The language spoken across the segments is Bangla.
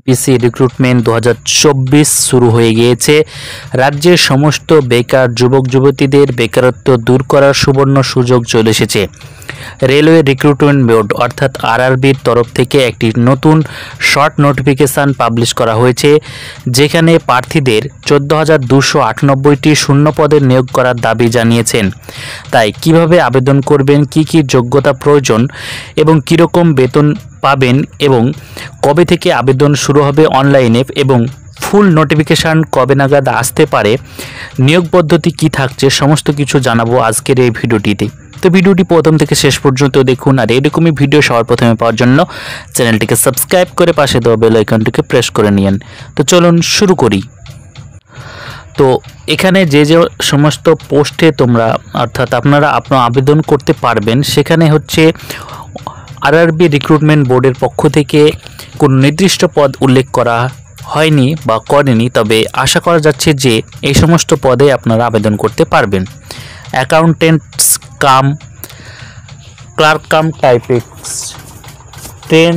এপিসি রিক্রুটমেন্ট দু শুরু হয়ে গিয়েছে রাজ্যের সমস্ত বেকার যুবক যুবতীদের বেকারত্ব দূর করার সুবর্ণ সুযোগ চলে এসেছে রেলওয়ে রিক্রুটমেন্ট বোর্ড অর্থাৎ আরআরবির তরফ থেকে একটি নতুন শর্ট নোটিফিকেশান পাবলিশ করা হয়েছে যেখানে প্রার্থীদের চোদ্দ হাজার দুশো আটানব্বইটি শূন্য পদের নিয়োগ করার দাবি জানিয়েছেন তাই কিভাবে আবেদন করবেন কি কি যোগ্যতা প্রয়োজন এবং কীরকম বেতন পাবেন এবং কবে থেকে আবেদন শুরু হবে অনলাইনে এবং ফুল নোটিফিকেশান কবে নাগাদ আসতে পারে নিয়োগ পদ্ধতি কি থাকছে সমস্ত কিছু জানাবো আজকের এই ভিডিওটিতে তো ভিডিওটি প্রথম থেকে শেষ পর্যন্ত দেখুন আর এরকমই ভিডিও সবার প্রথমে পাওয়ার জন্য চ্যানেলটিকে সাবস্ক্রাইব করে পাশে দেওয়া বেলাইকনটিকে প্রেস করে নিন তো চলুন শুরু করি তো এখানে যে যে সমস্ত পোস্টে তোমরা অর্থাৎ আপনারা আপনার আবেদন করতে পারবেন সেখানে হচ্ছে আরআরবি রিক্রুটমেন্ট বোর্ডের পক্ষ থেকে কোনো নির্দিষ্ট পদ উল্লেখ করা হয়নি বা করেনি তবে আশা করা যাচ্ছে যে এই সমস্ত পদে আপনারা আবেদন করতে পারবেন accountants cum clerk cum typist train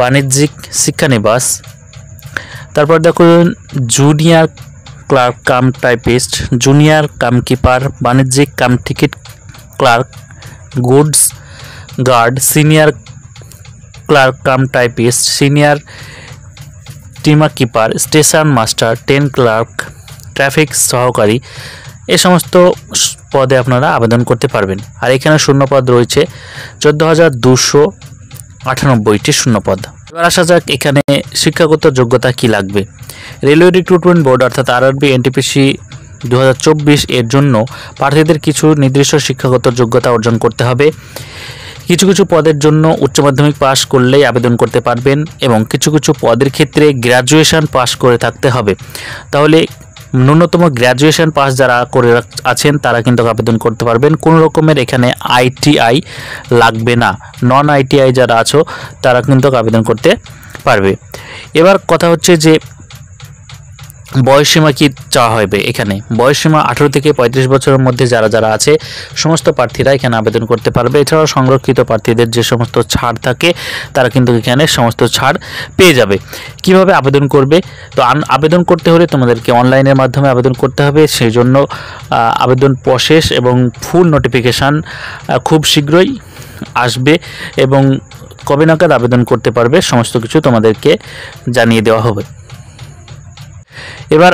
বাণিজ্যিক শিক্ষানিবাস তারপর দেখুন junior clerk cum typist junior কামকিপার বাণিজ্যিক cum ticket clerk goods guard senior clerk cum typist senior time keeper station master train clerk traffic সহকারী এ সমস্ত পদে আপনারা আবেদন করতে পারবেন আর এখানে শূন্যপদ রয়েছে চোদ্দো হাজার দুশো আটানব্বইটি শূন্যপদ এবার আসা যাক এখানে শিক্ষাগত যোগ্যতা কি লাগবে রেলওয়ে রিক্রুটমেন্ট বোর্ড অর্থাৎ আরআরবি এনটিপিসি দু এর জন্য প্রার্থীদের কিছু নির্দিষ্ট শিক্ষাগত যোগ্যতা অর্জন করতে হবে কিছু কিছু পদের জন্য উচ্চ মাধ্যমিক পাস করলেই আবেদন করতে পারবেন এবং কিছু কিছু পদের ক্ষেত্রে গ্র্যাজুয়েশন পাশ করে থাকতে হবে তাহলে ন্যূনতম গ্র্যাজুয়েশান পাস যারা করে আছেন তারা কিন্তু আবেদন করতে পারবেন কোনো রকমের এখানে আইটিআই লাগবে না নন আইটিআই যারা আছো তারা কিন্তু আবেদন করতে পারবে এবার কথা হচ্ছে যে বয়সসীমা কি চাওয়া হবে এখানে বয়সসীমা আঠেরো থেকে পঁয়ত্রিশ বছরের মধ্যে যারা যারা আছে সমস্ত প্রার্থীরা এখানে আবেদন করতে পারবে এছাড়াও সংরক্ষিত প্রার্থীদের যে সমস্ত ছাড় থাকে তারা কিন্তু এখানে সমস্ত ছাড় পেয়ে যাবে কিভাবে আবেদন করবে তো আবেদন করতে হলে তোমাদেরকে অনলাইনের মাধ্যমে আবেদন করতে হবে সেই জন্য আবেদন প্রসেস এবং ফুল নোটিফিকেশান খুব শীঘ্রই আসবে এবং কবে নাগাদ আবেদন করতে পারবে সমস্ত কিছু তোমাদেরকে জানিয়ে দেওয়া হবে এবার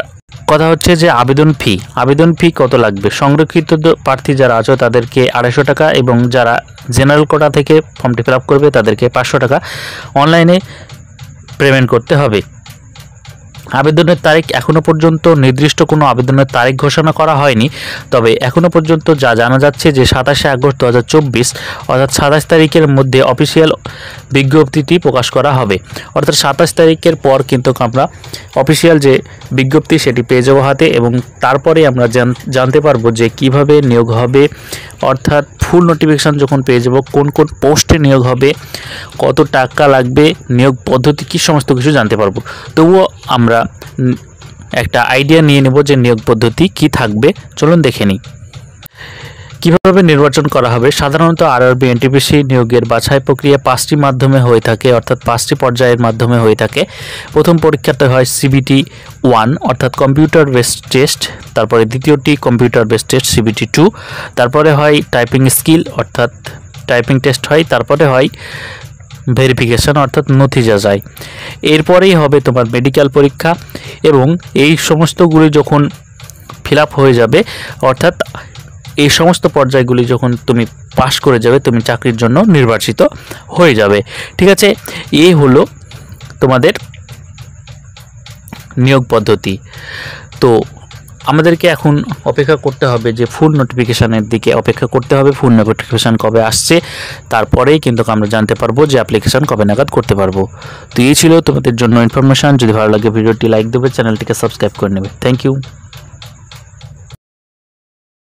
কথা হচ্ছে যে আবেদন ফি আবেদন ফি কত লাগবে সংরক্ষিত প্রার্থী যারা আছো তাদেরকে আড়াইশো টাকা এবং যারা জেনারেল কোটা থেকে ফর্মটি ফিল করবে তাদেরকে পাঁচশো টাকা অনলাইনে পেমেন্ট করতে হবে আবেদনের তারিখ এখনও পর্যন্ত নির্দিষ্ট কোনো আবেদনের তারিখ ঘোষণা করা হয়নি তবে এখনও পর্যন্ত যা জানা যাচ্ছে যে সাতাশে আগস্ট দু অর্থাৎ সাতাশ তারিখের মধ্যে অফিসিয়াল বিজ্ঞপ্তিটি প্রকাশ করা হবে অর্থাৎ সাতাশ তারিখের পর কিন্তু আমরা অফিসিয়াল যে বিজ্ঞপ্তি সেটি পেয়ে যাবো হাতে এবং তারপরে আমরা জানতে পারবো যে কিভাবে নিয়োগ হবে অর্থাৎ ফুল নোটিফিকেশান যখন পেয়ে যাবো কোন কোন পোস্টে নিয়োগ হবে কত টাকা লাগবে নিয়োগ পদ্ধতি কী সমস্ত কিছু জানতে পারবো তবুও আমরা একটা আইডিয়া নিয়ে নেব যে নিয়োগ পদ্ধতি কি থাকবে চলুন দেখে নিই কিভাবে নির্বাচন করা হবে সাধারণত আরআরবি এনটিপিসি নিয়োগের বাছাই প্রক্রিয়া পাঁচটি মাধ্যমে হয়ে থাকে অর্থাৎ পাঁচটি পর্যায়ের মাধ্যমে হয়ে থাকে প্রথম পরীক্ষাতে হয় সিবিটি ওয়ান অর্থাৎ কম্পিউটার বেসড টেস্ট তারপরে দ্বিতীয়টি computer based test CBT two তারপরে হয় টাইপিং স্কিল অর্থাৎ টাইপিং টেস্ট হয় তারপরে হয় ভেরিফিকেশান অর্থাৎ নথি যায় এরপরেই হবে তোমার মেডিকেল পরীক্ষা এবং এই সমস্তগুলি যখন ফিল হয়ে যাবে অর্থাৎ এই সমস্ত পর্যায়গুলি যখন তুমি পাশ করে যাবে তুমি চাকরির জন্য নির্বাচিত হয়ে যাবে ঠিক আছে এ হলো তোমাদের নিয়োগ পদ্ধতি তো আমাদেরকে এখন অপেক্ষা করতে হবে যে ফুল নোটিফিকেশানের দিকে অপেক্ষা করতে হবে ফুল নোটিফিকেশান কবে আসছে তারপরেই কিন্তু আমরা জানতে পারবো যে অ্যাপ্লিকেশান কবে নাগাদ করতে পারবো তো এই ছিল তোমাদের জন্য ইনফরমেশান যদি ভালো লাগে ভিডিওটি লাইক দেবে চ্যানেলটিকে সাবস্ক্রাইব করে নেবে থ্যাংক ইউ